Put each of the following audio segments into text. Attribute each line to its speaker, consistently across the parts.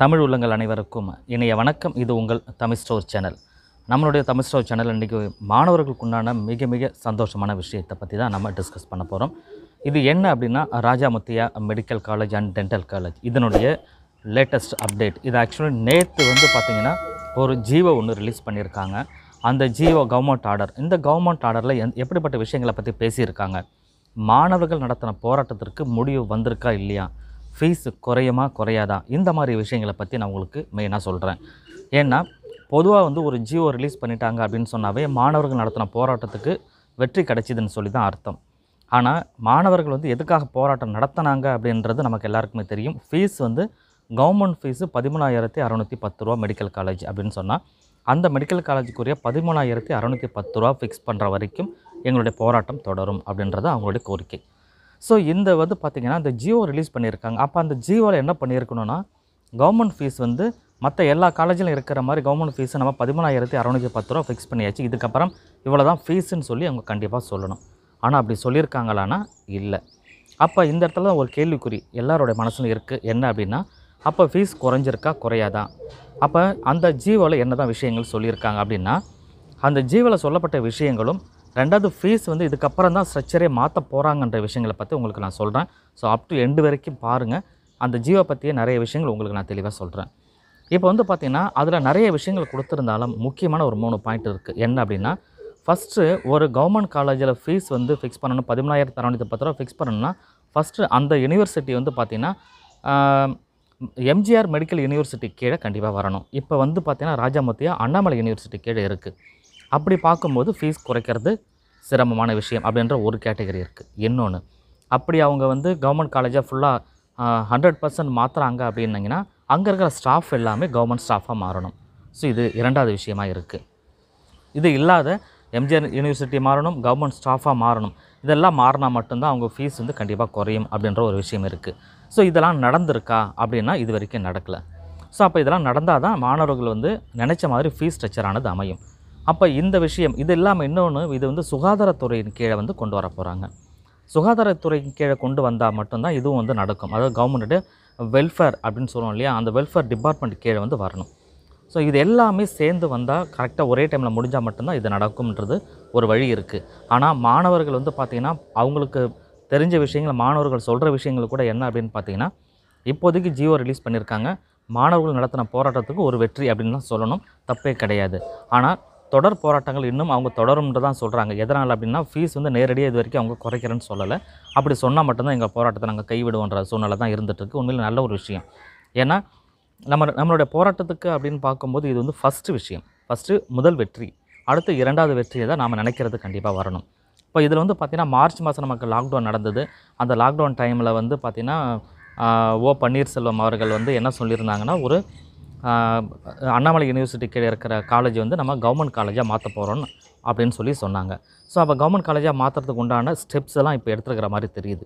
Speaker 1: தமிழ் உள்ளங்கள் அனைவருக்கும் இணைய வணக்கம் இது உங்கள் தமிழ் ஸ்டோர் சேனல் நம்மளுடைய தமிழ் ஸ்டோர் சேனல் இன்றைக்கி மாணவர்களுக்கு உண்டான மிக மிக சந்தோஷமான விஷயத்தை பற்றி தான் நம்ம டிஸ்கஸ் பண்ண போகிறோம் இது என்ன அப்படின்னா Rajah Muthiah medical college and dental college இதனுடைய லேட்டஸ்ட் அப்டேட் இது ஆக்சுவலி நேற்று வந்து பார்த்திங்கன்னா ஒரு ஜீவோ ஒன்று ரிலீஸ் பண்ணியிருக்காங்க அந்த ஜியோ கவர்மெண்ட் ஆர்டர் இந்த கவர்மெண்ட் ஆர்டரில் எந் எப்படிப்பட்ட விஷயங்களை பற்றி பேசியிருக்காங்க மாணவர்கள் நடத்தின போராட்டத்திற்கு முடிவு வந்திருக்கா இல்லையா ஃபீஸ் குறையுமா குறையாதா இந்த மாதிரி விஷயங்களை பற்றி நான் உங்களுக்கு மெயினாக சொல்கிறேன் ஏன்னா பொதுவாக வந்து ஒரு ஜியோ ரிலீஸ் பண்ணிட்டாங்க அப்படின்னு சொன்னாவே மாணவர்கள் நடத்தின போராட்டத்துக்கு வெற்றி கிடைச்சிதுன்னு சொல்லி தான் அர்த்தம் ஆனால் மாணவர்கள் வந்து எதுக்காக போராட்டம் நடத்தினாங்க அப்படின்றது நமக்கு எல்லாருக்குமே தெரியும் ஃபீஸ் வந்து கவர்மெண்ட் ஃபீஸு பதிமூணாயிரத்தி அறநூற்றி பத்து ரூபா மெடிக்கல் காலேஜ் அப்படின்னு சொன்னால் அந்த மெடிக்கல் காலேஜுக்குரிய பதிமூணாயிரத்தி அறநூற்றி பத்து ரூபா ஃபிக்ஸ் பண்ணுற வரைக்கும் எங்களுடைய போராட்டம் தொடரும் அப்படின்றது அவங்களுடைய கோரிக்கை ஸோ இந்த வந்து பார்த்திங்கன்னா இந்த ஜியோ ரிலீஸ் பண்ணியிருக்காங்க அப்போ அந்த ஜியோவில் என்ன பண்ணியிருக்கணும்னா கவர்மெண்ட் ஃபீஸ் வந்து மற்ற எல்லா காலேஜிலும் இருக்கிற மாதிரி கவர்மெண்ட் ஃபீஸை நம்ம பதிமூணாயிரத்தி அறநூற்றி பத்து ரூபா ஃபிக்ஸ் பண்ணியாச்சு இதுக்கப்புறம் இவ்வளோ தான் ஃபீஸுன்னு சொல்லி அவங்க கண்டிப்பாக சொல்லணும் ஆனால் அப்படி சொல்லியிருக்காங்களான்னா இல்லை அப்போ இந்த இடத்துல தான் ஒரு கேள்விக்குறி எல்லாரோடைய மனசில் இருக்குது என்ன அப்படின்னா அப்போ ஃபீஸ் குறைஞ்சிருக்கா குறையாதான் அப்போ அந்த ஜீவோவில் என்ன தான் விஷயங்கள் சொல்லியிருக்காங்க அப்படின்னா அந்த ஜீவோவில் சொல்லப்பட்ட விஷயங்களும் ரெண்டாவது ஃபீஸ் வந்து இதுக்கப்புறம் தான் ஸ்ட்ரக்சரே மாற்ற போகிறாங்கன்ற விஷயங்களை பற்றி உங்களுக்கு நான் சொல்கிறேன் ஸோ அப் டு எண்டு வரைக்கும் பாருங்கள் அந்த ஜியோ பற்றியே நிறைய விஷயங்கள் உங்களுக்கு நான் தெளிவாக சொல்கிறேன் இப்போ வந்து பார்த்திங்கன்னா அதில் நிறைய விஷயங்கள் கொடுத்துருந்தாலும் முக்கியமான ஒரு மூணு பாயிண்ட் இருக்குது என்ன அப்படின்னா ஃபஸ்ட்டு ஒரு கவர்மெண்ட் காலேஜில் ஃபீஸ் வந்து ஃபிக்ஸ் பண்ணணும் பதிமூணாயிரத்து அறநூற்றி பத்து ரூபா ஃபிக்ஸ் பண்ணணும்னா ஃபஸ்ட்டு அந்த யூனிவர்சிட்டி வந்து பார்த்திங்கன்னா எம்ஜிஆர் மெடிக்கல் யூனிவர்சிட்டி கீழே கண்டிப்பாக வரணும் இப்போ வந்து பார்த்திங்கன்னா ராஜாமூர்த்தியா அண்ணாமலை யூனிவர்சிட்டி கீழே இருக்குது அப்படி பார்க்கும்போது ஃபீஸ் குறைக்கிறது சிரமமான விஷயம் அப்படின்ற ஒரு கேட்டகரி இருக்குது இன்னொன்று அப்படி அவங்க வந்து கவர்மெண்ட் காலேஜாக ஃபுல்லாக ஹண்ட்ரட் பர்சன்ட் மாற்றுறாங்க அப்படின்னிங்கன்னா அங்கே இருக்கிற ஸ்டாஃப் எல்லாமே கவர்மெண்ட் ஸ்டாஃபாக மாறணும் ஸோ இது இரண்டாவது விஷயமாக இருக்குது இது இல்லாத எம்ஜிஆர் யூனிவர்சிட்டி மாறணும் கவர்மெண்ட் ஸ்டாஃபாக மாறணும் இதெல்லாம் மாறினா மட்டும்தான் அவங்க ஃபீஸ் வந்து கண்டிப்பாக குறையும் அப்படின்ற ஒரு விஷயம் இருக்குது ஸோ இதெல்லாம் நடந்திருக்கா அப்படின்னா இது வரைக்கும் நடக்கலை ஸோ அப்போ இதெல்லாம் நடந்தால் தான் மாணவர்கள் வந்து நினச்ச மாதிரி ஃபீஸ் ஸ்ட்ரக்சரானது அமையும் அப்போ இந்த விஷயம் இது இல்லாமல் இன்னொன்று இது வந்து சுகாதாரத்துறையின் கீழே வந்து கொண்டு வர போகிறாங்க சுகாதாரத்துறையின் கீழே கொண்டு வந்தால் மட்டும்தான் இதுவும் வந்து நடக்கும் அதாவது கவர்மெண்ட்டு வெல்ஃபேர் அப்படின்னு சொல்லுவோம் இல்லையா அந்த வெல்ஃபேர் டிபார்ட்மெண்ட் கீழே வந்து வரணும் ஸோ இது எல்லாமே சேர்ந்து வந்தால் கரெக்டாக ஒரே டைமில் முடிஞ்சால் மட்டும்தான் இது நடக்கும்ன்றது ஒரு வழி இருக்குது ஆனால் மாணவர்கள் வந்து பார்த்திங்கன்னா அவங்களுக்கு தெரிஞ்ச விஷயங்கள் மாணவர்கள் சொல்கிற விஷயங்கள் கூட என்ன அப்படின்னு பார்த்தீங்கன்னா இப்போதைக்கு ஜியோ ரிலீஸ் பண்ணியிருக்காங்க மாணவர்கள் நடத்தின போராட்டத்துக்கு ஒரு வெற்றி அப்படின்னு தான் சொல்லணும் தப்பே கிடையாது ஆனால் தொடர் போராட்டங்கள் இன்னும் அவங்க தொடரும்ன்றது தான் சொல்கிறாங்க எதனால் அப்படின்னா ஃபீஸ் வந்து நேரடியாக இது வரைக்கும் அவங்க குறைக்கிறேன்னு சொல்லலை அப்படி சொன்னால் மட்டும்தான் எங்கள் போராட்டத்தை நாங்கள் கைவிடுவோன்ற சூழ்நிலை தான் இருந்துகிட்ருக்கு உண்மையில் நல்ல ஒரு விஷயம் ஏன்னா நம்ம நம்மளுடைய போராட்டத்துக்கு அப்படின்னு பார்க்கும்போது இது வந்து ஃபஸ்ட்டு விஷயம் ஃபஸ்ட்டு முதல் வெற்றி அடுத்து இரண்டாவது வெற்றியை தான் நாம் நினைக்கிறது கண்டிப்பாக வரணும் இப்போ இதில் வந்து பார்த்திங்கன்னா மார்ச் மாதம் நமக்கு லாக்டவுன் நடந்தது அந்த லாக்டவுன் டைமில் வந்து பார்த்திங்கன்னா ஓ பன்னீர்செல்வம் அவர்கள் வந்து என்ன சொல்லியிருந்தாங்கன்னா ஒரு அண்ணாமலை கீழே இருக்கிற காலேஜ் வந்து நம்ம கவர்மெண்ட் காலேஜாக மாற்ற போகிறோன்னு அப்படின்னு சொல்லி சொன்னாங்க ஸோ அப்போ கவர்மெண்ட் காலேஜாக மாற்றுறதுக்கு உண்டான ஸ்டெப்ஸ் எல்லாம் இப்போ எடுத்துருக்கிற மாதிரி தெரியுது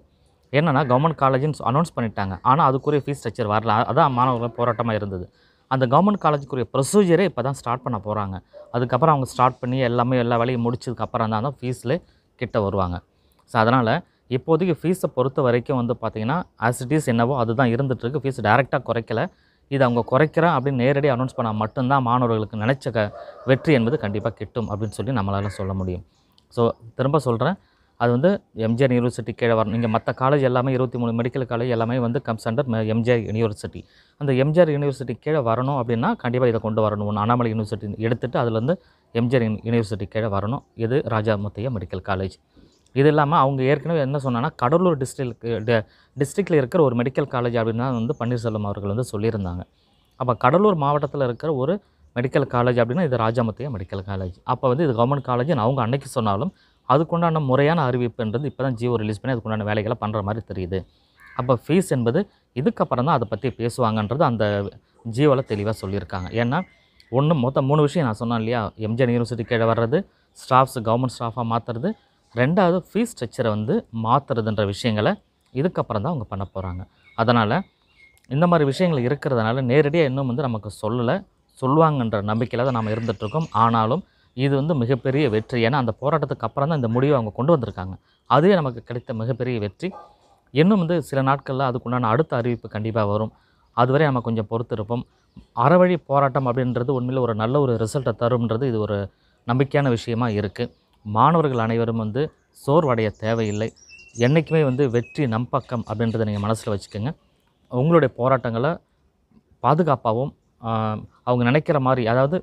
Speaker 1: என்னென்னா கவர்மெண்ட் காலேஜ்னு அனௌன்ஸ் பண்ணிட்டாங்க ஆனால் அதுக்குரிய ஃபீஸ் ஸ்ட்ரக்சர் வரல அதான் மாணவர்கள் போராட்டமாக இருந்தது அந்த கவர்மெண்ட் காலேஜுக்குரிய ப்ரொசீஜரே இப்போ தான் ஸ்டார்ட் பண்ண போகிறாங்க அதுக்கப்புறம் அவங்க ஸ்டார்ட் பண்ணி எல்லாமே எல்லா வேலையும் முடிச்சதுக்கப்புறம் தான் தான் ஃபீஸில் கிட்ட வருவாங்க ஸோ அதனால் இப்போதைக்கு ஃபீஸை பொறுத்த வரைக்கும் வந்து பார்த்திங்கன்னா ஆசிட்டிஸ் என்னவோ அதுதான் இருந்துகிட்ருக்கு ஃபீஸ் டைரெக்டாக குறைக்கலை இதை அவங்க குறைக்கிறேன் அப்படின்னு நேரடி அனௌன்ஸ் பண்ணால் மட்டும்தான் மாணவர்களுக்கு நினச்ச க வெற்றி என்பது கண்டிப்பாக கிட்டும் அப்படின்னு சொல்லி நம்மளால் சொல்ல முடியும் ஸோ திரும்ப சொல்கிறேன் அது வந்து எம்ஜிஆர் யூனிவர்சிட்டி கீழே வரணும் நீங்கள் மற்ற காலேஜ் எல்லாமே இருபத்தி மூணு மெடிக்கல் காலேஜ் எல்லாமே வந்து கம்ஸ் அண்டர் எம்ஜிஆர் யூனிவர்சிட்டி அந்த எம்ஜிஆர் யூனிவர்சிட்டி கீழே வரணும் அப்படின்னா கண்டிப்பாக இதை கொண்டு வரணும் ஒன்று அண்ணாமலை யூனிவர்சிட்டி எடுத்துகிட்டு வந்து எம்ஜிஆர் யூனிவர்சிட்டி கீழே வரணும் இது ராஜா முத்தையா மெடிக்கல் காலேஜ் இது இல்லாமல் அவங்க ஏற்கனவே என்ன சொன்னால் கடலூர் டிஸ்ட்ரிக்ட் டிஸ்ட்ரிக்டில் இருக்கிற ஒரு மெடிக்கல் காலேஜ் அப்படின்னு வந்து பன்னீர்செல்வம் அவர்கள் வந்து சொல்லியிருந்தாங்க அப்போ கடலூர் மாவட்டத்தில் இருக்கிற ஒரு மெடிக்கல் காலேஜ் அப்படின்னா இது ராஜாமத்திய மெடிக்கல் காலேஜ் அப்போ வந்து இது கவர்மெண்ட் காலேஜ்னு அவங்க அன்னைக்கு சொன்னாலும் அதுக்குண்டான முறையான அறிவிப்புன்றது இப்போ தான் ஜியோ ரிலீஸ் பண்ணி அதுக்குண்டான வேலைகளை பண்ணுற மாதிரி தெரியுது அப்போ ஃபீஸ் என்பது இதுக்கப்புறம் தான் அதை பற்றி பேசுவாங்கன்றது அந்த ஜியோவில் தெளிவாக சொல்லியிருக்காங்க ஏன்னா ஒன்று மொத்தம் மூணு விஷயம் நான் சொன்னேன் இல்லையா எம்ஜிஆர் யூனிவர்சிட்டி கீழே வர்றது ஸ்டாஃப்ஸ் கவர்மெண்ட் ஸ்டாஃபாக மாற்றுறது ரெண்டாவது ஃபீஸ் ஸ்ட்ரக்சரை வந்து மாற்றுறதுன்ற விஷயங்களை இதுக்கப்புறம் தான் அவங்க பண்ண போகிறாங்க அதனால் இந்த மாதிரி விஷயங்கள் இருக்கிறதுனால நேரடியாக இன்னும் வந்து நமக்கு சொல்லலை சொல்லுவாங்கன்ற நம்பிக்கையில் தான் நம்ம இருந்துகிட்ருக்கோம் ஆனாலும் இது வந்து மிகப்பெரிய வெற்றி ஏன்னா அந்த போராட்டத்துக்கு அப்புறம் தான் இந்த முடிவை அவங்க கொண்டு வந்திருக்காங்க அதுவே நமக்கு கிடைத்த மிகப்பெரிய வெற்றி இன்னும் வந்து சில நாட்களில் அதுக்குண்டான அடுத்த அறிவிப்பு கண்டிப்பாக வரும் அதுவரை நம்ம கொஞ்சம் பொறுத்து இருப்போம் அறவழி போராட்டம் அப்படின்றது உண்மையில் ஒரு நல்ல ஒரு ரிசல்ட்டை தரும்ன்றது இது ஒரு நம்பிக்கையான விஷயமாக இருக்குது மாணவர்கள் அனைவரும் வந்து சோர்வடைய தேவையில்லை என்றைக்குமே வந்து வெற்றி நம் பக்கம் அப்படின்றத நீங்கள் மனசில் வச்சுக்கோங்க உங்களுடைய போராட்டங்களை பாதுகாப்பாகவும் அவங்க நினைக்கிற மாதிரி அதாவது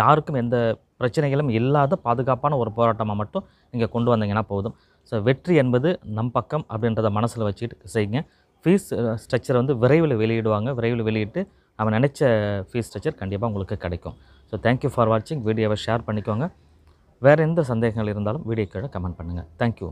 Speaker 1: யாருக்கும் எந்த பிரச்சனைகளும் இல்லாத பாதுகாப்பான ஒரு போராட்டமாக மட்டும் நீங்கள் கொண்டு வந்தீங்கன்னா போதும் ஸோ வெற்றி என்பது நம் பக்கம் அப்படின்றத மனசில் வச்சுக்கிட்டு செய்யுங்க ஃபீஸ் ஸ்ட்ரக்சர் வந்து விரைவில் வெளியிடுவாங்க விரைவில் வெளியிட்டு அவன் நினச்ச ஃபீஸ் ஸ்ட்ரக்சர் கண்டிப்பாக உங்களுக்கு கிடைக்கும் ஸோ தேங்க்யூ ஃபார் வாட்சிங் வீடியோவை ஷேர் பண்ணிக்கோங்க வேறு எந்த சந்தேகங்கள் இருந்தாலும் வீடியோ கீழே கமெண்ட் பண்ணுங்கள் தேங்க்யூ